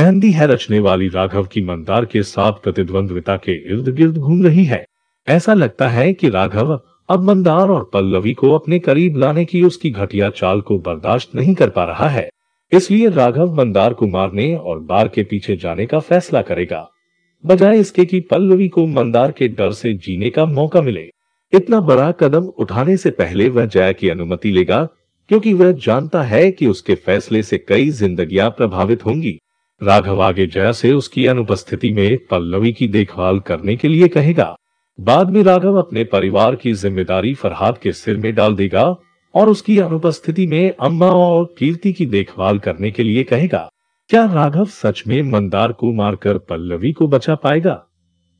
मेहंदी है रचने वाली राघव की मंदार के साथ प्रतिद्वंद्विता के इर्द गिर्द घूम रही है ऐसा लगता है कि राघव अब मंदार और पल्लवी को अपने करीब लाने की उसकी घटिया चाल को बर्दाश्त नहीं कर पा रहा है इसलिए राघव मंदार को मारने और बार के पीछे जाने का फैसला करेगा बजाय इसके कि पल्लवी को मंदार के डर से जीने का मौका मिले इतना बड़ा कदम उठाने से पहले वह जया की अनुमति लेगा क्योंकि वह जानता है कि उसके फैसले से कई जिंदगियां प्रभावित होंगी राघव आगे जया से उसकी अनुपस्थिति में पल्लवी की देखभाल करने के लिए कहेगा बाद में राघव अपने परिवार की जिम्मेदारी फरहाद के सिर में डाल देगा और उसकी अनुपस्थिति में अम्मा और कीर्ति की देखभाल करने के लिए कहेगा क्या राघव सच में मंदार को मारकर पल्लवी को बचा पाएगा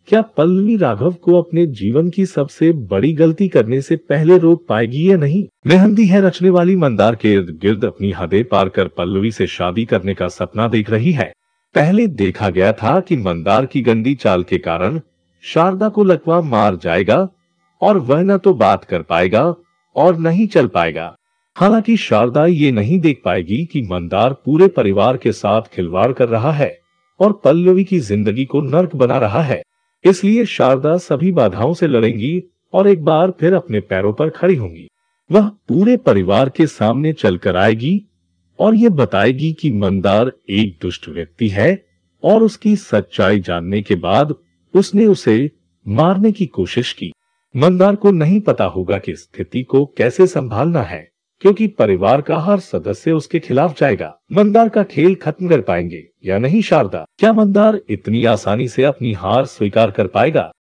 क्या पल्लवी राघव को अपने जीवन की सबसे बड़ी गलती करने से पहले रोक पाएगी या नहीं मेहंदी है रचने वाली मंदार के इर्द गिर्द अपनी हदे पार कर पल्लवी से शादी करने का सपना देख रही है पहले देखा गया था कि मंदार की गंदी चाल के कारण शारदा को लकवा मार जाएगा और वह न तो बात कर पाएगा और ही चल पाएगा हालांकि शारदा ये नहीं देख पाएगी कि मंदार पूरे परिवार के साथ खिलवाड़ कर रहा है और पल्लवी की जिंदगी को नर्क बना रहा है इसलिए शारदा सभी बाधाओं से लड़ेंगी और एक बार फिर अपने पैरों पर खड़ी होंगी वह पूरे परिवार के सामने चलकर आएगी और ये बताएगी कि मंदार एक दुष्ट व्यक्ति है और उसकी सच्चाई जानने के बाद उसने उसे मारने की कोशिश की मंदार को नहीं पता होगा कि स्थिति को कैसे संभालना है क्योंकि परिवार का हर सदस्य उसके खिलाफ जाएगा मंदार का खेल खत्म कर पाएंगे या नहीं शारदा क्या मंदार इतनी आसानी से अपनी हार स्वीकार कर पाएगा